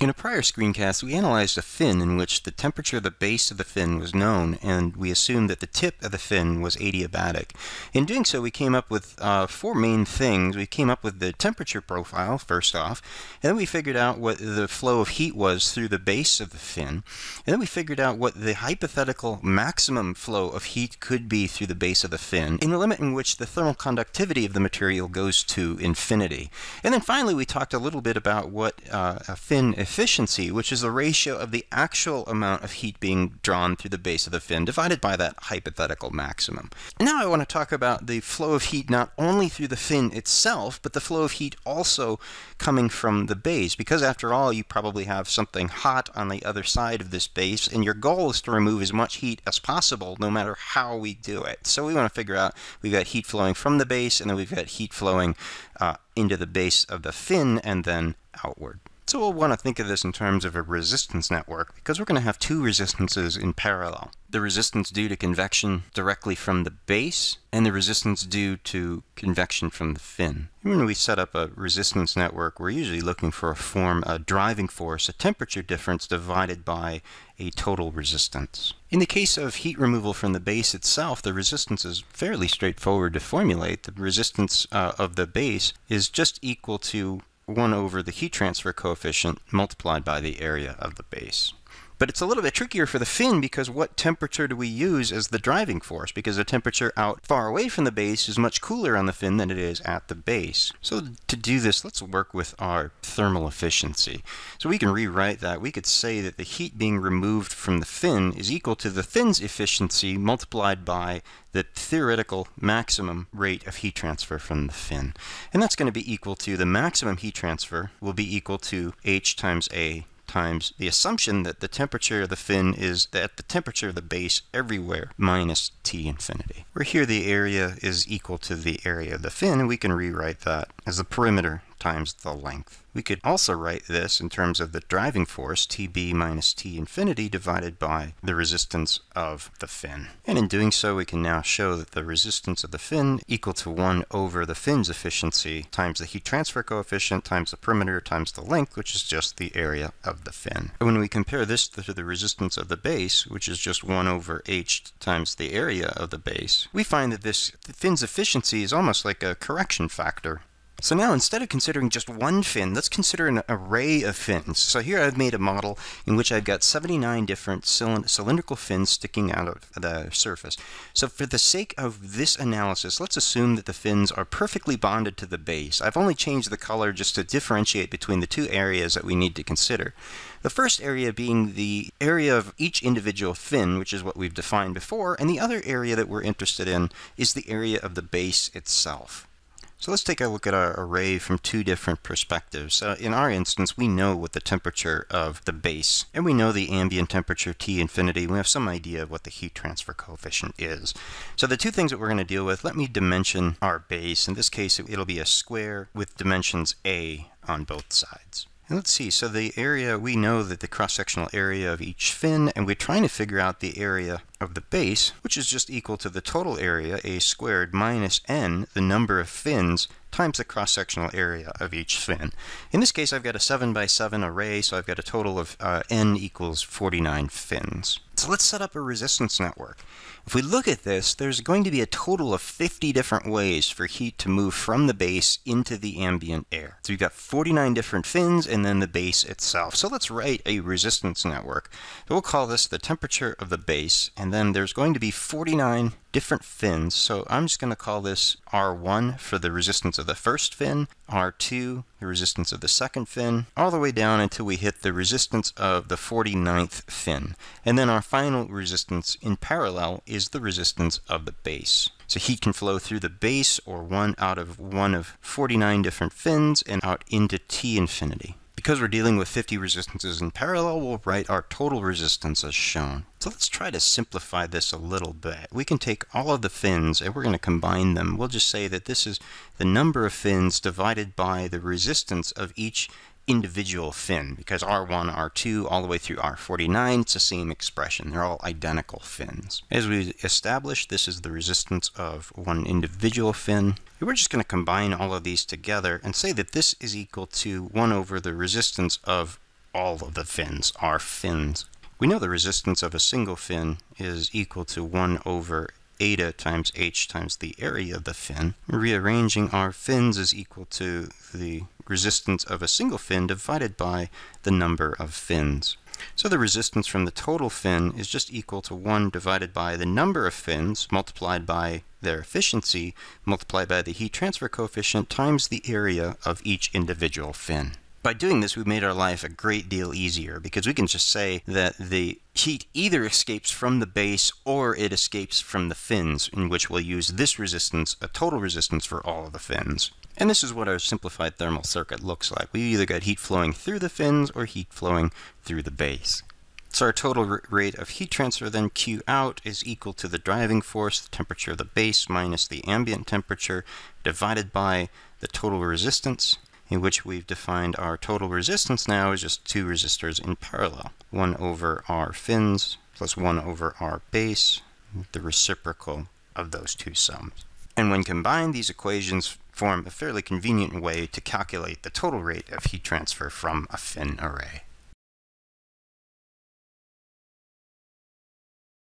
In a prior screencast, we analyzed a fin in which the temperature of the base of the fin was known, and we assumed that the tip of the fin was adiabatic. In doing so, we came up with uh, four main things. We came up with the temperature profile, first off, and then we figured out what the flow of heat was through the base of the fin, and then we figured out what the hypothetical maximum flow of heat could be through the base of the fin, in the limit in which the thermal conductivity of the material goes to infinity. And then finally, we talked a little bit about what uh, a fin efficiency, which is the ratio of the actual amount of heat being drawn through the base of the fin divided by that hypothetical maximum. Now I want to talk about the flow of heat not only through the fin itself, but the flow of heat also coming from the base, because after all, you probably have something hot on the other side of this base, and your goal is to remove as much heat as possible, no matter how we do it. So we want to figure out we've got heat flowing from the base, and then we've got heat flowing uh, into the base of the fin, and then outward. So we'll want to think of this in terms of a resistance network because we're going to have two resistances in parallel. The resistance due to convection directly from the base and the resistance due to convection from the fin. When we set up a resistance network, we're usually looking for a form, a driving force, a temperature difference divided by a total resistance. In the case of heat removal from the base itself, the resistance is fairly straightforward to formulate. The resistance uh, of the base is just equal to 1 over the heat transfer coefficient multiplied by the area of the base. But it's a little bit trickier for the fin because what temperature do we use as the driving force? Because the temperature out far away from the base is much cooler on the fin than it is at the base. So to do this, let's work with our thermal efficiency. So we can rewrite that. We could say that the heat being removed from the fin is equal to the fin's efficiency multiplied by the theoretical maximum rate of heat transfer from the fin. And that's going to be equal to the maximum heat transfer will be equal to h times a times the assumption that the temperature of the fin is at the temperature of the base everywhere minus T infinity. Where here the area is equal to the area of the fin, we can rewrite that as the perimeter times the length. We could also write this in terms of the driving force, TB minus T infinity, divided by the resistance of the fin. And in doing so, we can now show that the resistance of the fin equal to 1 over the fin's efficiency times the heat transfer coefficient times the perimeter times the length, which is just the area of the fin. And when we compare this to the resistance of the base, which is just 1 over h times the area of the base, we find that this fin's efficiency is almost like a correction factor so now instead of considering just one fin, let's consider an array of fins. So here I've made a model in which I've got 79 different cylindrical fins sticking out of the surface. So for the sake of this analysis, let's assume that the fins are perfectly bonded to the base. I've only changed the color just to differentiate between the two areas that we need to consider. The first area being the area of each individual fin, which is what we've defined before, and the other area that we're interested in is the area of the base itself. So let's take a look at our array from two different perspectives. Uh, in our instance, we know what the temperature of the base, and we know the ambient temperature T infinity. We have some idea of what the heat transfer coefficient is. So the two things that we're going to deal with, let me dimension our base. In this case, it'll be a square with dimensions A on both sides. And let's see, so the area, we know that the cross-sectional area of each fin, and we're trying to figure out the area of the base, which is just equal to the total area, a squared, minus n, the number of fins, times the cross-sectional area of each fin. In this case, I've got a 7 by 7 array, so I've got a total of uh, n equals 49 fins. So let's set up a resistance network. If we look at this, there's going to be a total of 50 different ways for heat to move from the base into the ambient air. So we've got 49 different fins and then the base itself. So let's write a resistance network. So we'll call this the temperature of the base, and then there's going to be 49 different fins. So I'm just going to call this R1 for the resistance of the first fin, R2 the resistance of the second fin, all the way down until we hit the resistance of the 49th fin. And then our final resistance in parallel is the resistance of the base. So heat can flow through the base or one out of one of 49 different fins and out into T infinity because we're dealing with 50 resistances in parallel, we'll write our total resistance as shown. So let's try to simplify this a little bit. We can take all of the fins and we're going to combine them. We'll just say that this is the number of fins divided by the resistance of each individual fin because R1, R2, all the way through R49, it's the same expression. They're all identical fins. As we established, this is the resistance of one individual fin. We're just going to combine all of these together and say that this is equal to 1 over the resistance of all of the fins, R fins. We know the resistance of a single fin is equal to 1 over eta times h times the area of the fin. Rearranging our fins is equal to the resistance of a single fin divided by the number of fins. So the resistance from the total fin is just equal to 1 divided by the number of fins multiplied by their efficiency multiplied by the heat transfer coefficient times the area of each individual fin. By doing this, we've made our life a great deal easier because we can just say that the heat either escapes from the base or it escapes from the fins, in which we'll use this resistance, a total resistance for all of the fins. And this is what our simplified thermal circuit looks like. We've either got heat flowing through the fins or heat flowing through the base. So our total rate of heat transfer then Q out is equal to the driving force, the temperature of the base minus the ambient temperature, divided by the total resistance in which we've defined our total resistance now is just two resistors in parallel. 1 over R fins plus 1 over R base, the reciprocal of those two sums. And when combined, these equations form a fairly convenient way to calculate the total rate of heat transfer from a fin array.